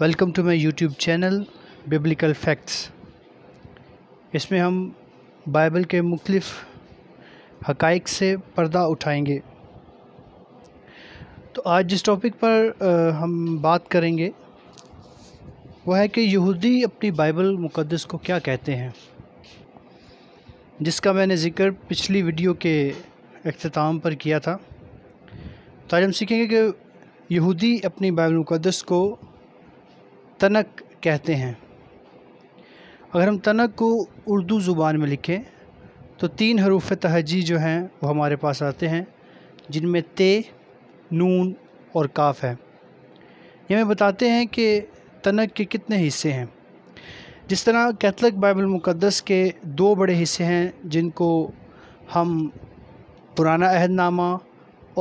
welcome to my YouTube channel biblical facts इसमें हम Bible के मुख्तफ हकाइक से पर्दा उठाएंगे तो आज जिस टॉपिक पर हम बात करेंगे वह है कि यहूदी अपनी बाइबल मुक़दस को क्या कहते हैं जिसका मैंने ज़िक्र पिछली वीडियो के अख्ताम पर किया था तो आज हम सीखेंगे कि यहूदी अपनी बाइबल मुक़दस को तनक कहते हैं अगर हम तनक को उर्दू ज़ुबान में लिखें तो तीन हरूफ तहजी जो हैं वो हमारे पास आते हैं जिनमें ते नून और काफ़ है ये हमें बताते हैं कि तनक के कितने हिस्से हैं जिस तरह कैथलिक बाइबल मुक़दस के दो बड़े हिस्से हैं जिनको हम पुराना अहदनामा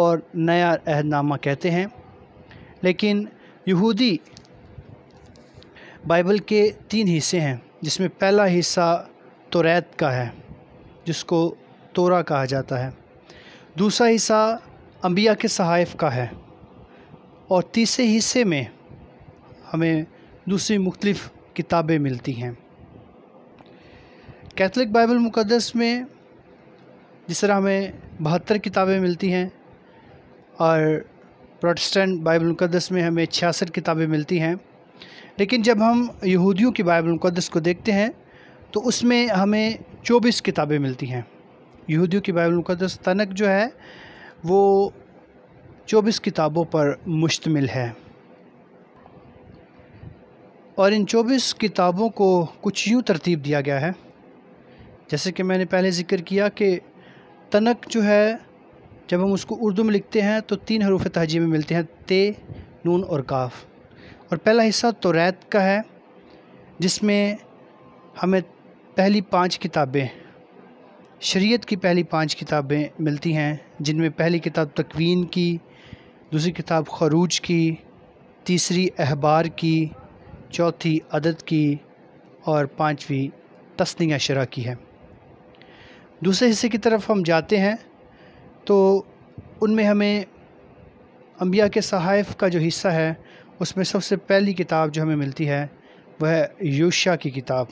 और नया अहदनामा कहते हैं लेकिन यहूदी बाइबल के तीन हिस्से हैं जिसमें पहला हिस्सा तोरेत का है जिसको तोरा कहा जाता है दूसरा हिस्सा अम्बिया के सहाइफ का है और तीसरे हिस्से में हमें दूसरी मुख्तलिफ़ किताबें मिलती हैं कैथलिक बाइबल मुक़दस में जिस तरह हमें बहत्तर किताबें मिलती हैं और प्रोटेस्टेंट बाइबल मुक़दस में हमें छियासठ किताबें मिलती हैं लेकिन जब हम यहूदियों की बाइबल मुक़दस को देखते हैं तो उसमें हमें चौबीस किताबें मिलती हैं यहूदियों की बाइबल मुक़दस तनक जो है वो चौबीस किताबों पर मुश्तमिल है और इन चौबीस किताबों को कुछ यूँ तरतीब दिया गया है जैसे कि मैंने पहले ज़िक्र किया कि तनक जो है जब हम उसको उर्दू में लिखते हैं तो तीन हरूफ तहजी में मिलते हैं ते नून और काफ़ और पहला हिस्सा तो रैत का है जिसमें हमें पहली पांच किताबें शरीयत की पहली पांच किताबें मिलती हैं जिनमें पहली किताब तकवीन की दूसरी किताब खरूज की तीसरी अहबार की चौथी अदद की और पांचवी तस्निया शरा की है दूसरे हिस्से की तरफ हम जाते हैं तो उनमें हमें अम्बिया के सहाइफ का जो हिस्सा है उसमें सबसे पहली किताब जो हमें मिलती है वह यूशा की किताब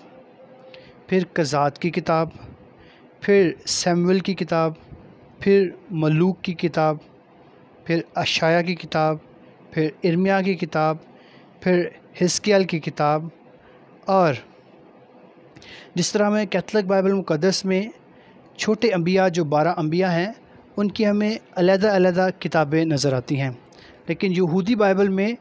फिर कज़ात की किताब फिर सैमुअल की किताब फिर मलूक की किताब फिर अशाया की किताब फिर इर्मिया की किताब फिर हिस्कियल की किताब और जिस तरह हमें कैथलिक बाइबल मुक़दस में छोटे अम्बिया जो बारह अम्बिया हैं उनकी हमें अलग-अलग किताबें नज़र आती हैं लेकिन यहूदी बाइबल में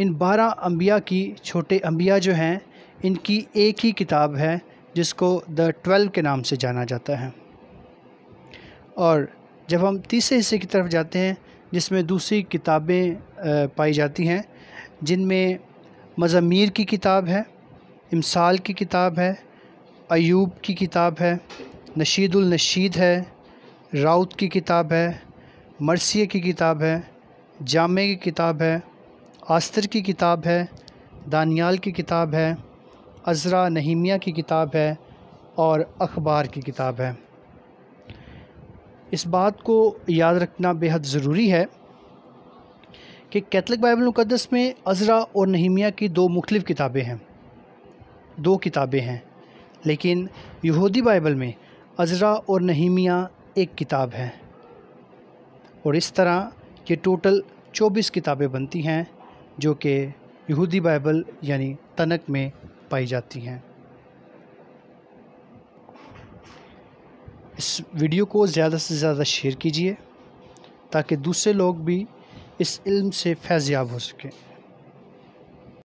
इन बारह अम्बिया की छोटे अम्बिया जो हैं इनकी एक ही किताब है जिसको द ट्वेल्व के नाम से जाना जाता है और जब हम तीसरे हिस्से की तरफ जाते हैं जिसमें दूसरी किताबें पाई जाती हैं जिनमें मज़मीर की किताब है इमसाल की किताब है अयूब की किताब है नशीदुल नशीद है राउत की किताब है मरसिए की किताब है जामे की किताब है आस्तर की किताब है दानियाल की किताब है अजरा नहीमिया की किताब है और अखबार की किताब है इस बात को याद रखना बेहद ज़रूरी है कि कैथलिक बाइबल मुक़दस में अजरा और नहीमिया की दो मुख्तलिफ़ किताबें हैं दो किताबें हैं लेकिन यहूदी बाइबल में अजरा और नहीमिया एक किताब है और इस तरह ये टोटल 24 किताबें बनती हैं जो कि यहूदी बाइबल यानी तनक में पाई जाती हैं इस वीडियो को ज़्यादा से ज़्यादा शेयर कीजिए ताकि दूसरे लोग भी इस इल्म से फैज़ याब हो सकें